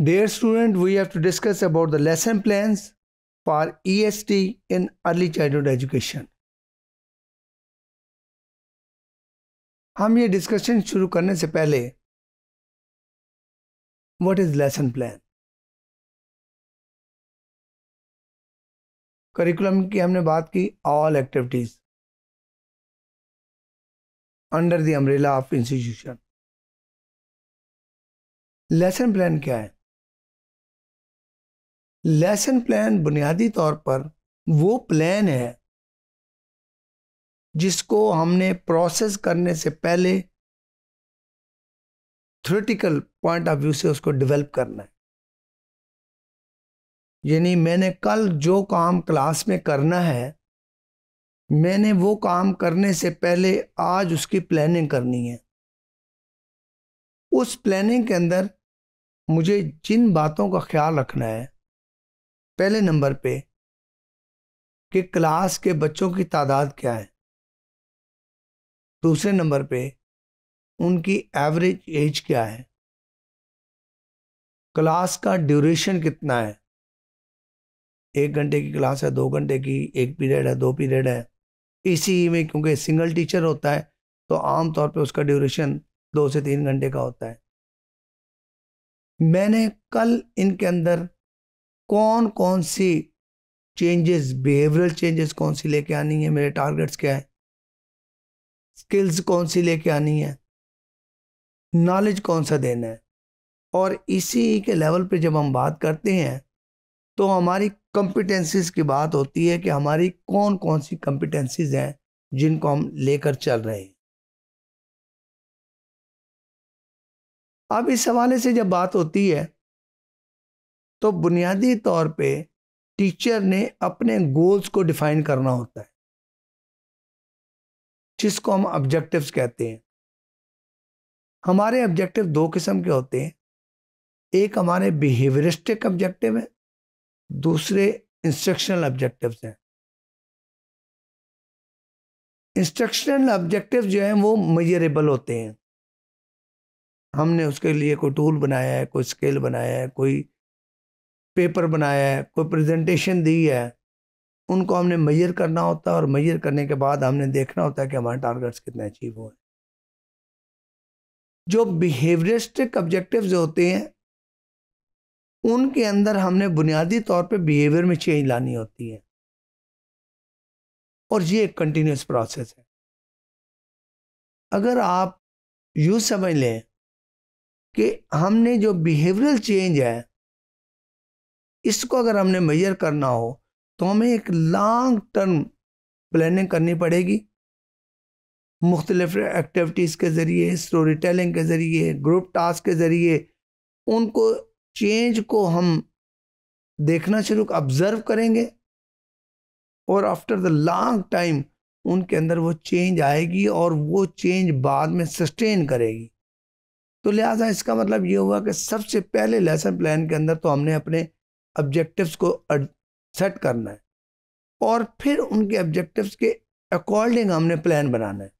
Dear student, we have to discuss about the lesson plans for EST in early childhood education. हम ये discussion शुरू करने से पहले what is lesson plan curriculum की हमने बात की all activities under the umbrella of institution lesson plan क्या है लेसन प्लान बुनियादी तौर पर वो प्लान है जिसको हमने प्रोसेस करने से पहले थ्रिटिकल पॉइंट ऑफ व्यू से उसको डेवलप करना है यानी मैंने कल जो काम क्लास में करना है मैंने वो काम करने से पहले आज उसकी प्लानिंग करनी है उस प्लानिंग के अंदर मुझे जिन बातों का ख्याल रखना है पहले नंबर पे कि क्लास के बच्चों की तादाद क्या है दूसरे नंबर पे उनकी एवरेज एज क्या है क्लास का ड्यूरेशन कितना है एक घंटे की क्लास है दो घंटे की एक पीरियड है दो पीरियड है इसी में क्योंकि सिंगल टीचर होता है तो आम तौर पे उसका ड्यूरेशन दो से तीन घंटे का होता है मैंने कल इनके अंदर कौन कौन सी चेंजेस बिहेवियरल चेंजेस कौन सी लेके आनी है मेरे टारगेट्स क्या है स्किल्स कौन सी लेके आनी है नॉलेज कौन सा देना है और इसी के लेवल पे जब हम बात करते हैं तो हमारी कॉम्पिटेंसीज की बात होती है कि हमारी कौन कौन सी कॉम्पिटेंसीज हैं जिनको हम लेकर चल रहे हैं अब इस हवाले से जब बात होती है तो बुनियादी तौर पे टीचर ने अपने गोल्स को डिफाइन करना होता है जिसको हम ऑब्जेक्टिव्स कहते हैं हमारे ऑब्जेक्टिव दो किस्म के होते हैं एक हमारे बिहेवियरिस्टिक ऑब्जेक्टिव है दूसरे इंस्ट्रक्शनल ऑब्जेक्टिव्स हैं इंस्ट्रक्शनल ऑब्जेक्टिव जो हैं वो मेजरेबल होते हैं हमने उसके लिए कोई टूल बनाया है कोई स्केल बनाया है कोई पेपर बनाया है कोई प्रेजेंटेशन दी है उनको हमने मैयर करना होता है और मैयर करने के बाद हमने देखना होता है कि हमारे टारगेट्स कितने अचीव हुए जो बिहेवियरिस्टिक ऑब्जेक्टिव्स होते हैं उनके अंदर हमने बुनियादी तौर पे बिहेवियर में चेंज लानी होती है और ये एक कंटिन्यूस प्रोसेस है अगर आप यूँ समझ लें कि हमने जो बिहेवियरल चेंज है इसको अगर हमने मेजर करना हो तो हमें एक लॉन्ग टर्म प्लानिंग करनी पड़ेगी मुख्तलिफ एक्टिविटीज़ के ज़रिए स्टोरी टेलिंग के ज़रिए ग्रुप टास्क के ज़रिए उनको चेंज को हम देखना शुरू ऑब्ज़र्व करेंगे और आफ्टर द लॉन्ग टाइम उनके अंदर वो चेंज आएगी और वो चेंज बाद में सस्टेन करेगी तो लिहाजा इसका मतलब ये हुआ कि सबसे पहले लेसन प्लान के अंदर तो हमने अपने ऑब्जेक्टिव्स को सेट करना है और फिर उनके ऑब्जेक्टिव्स के अकॉर्डिंग हमने प्लान बनाना है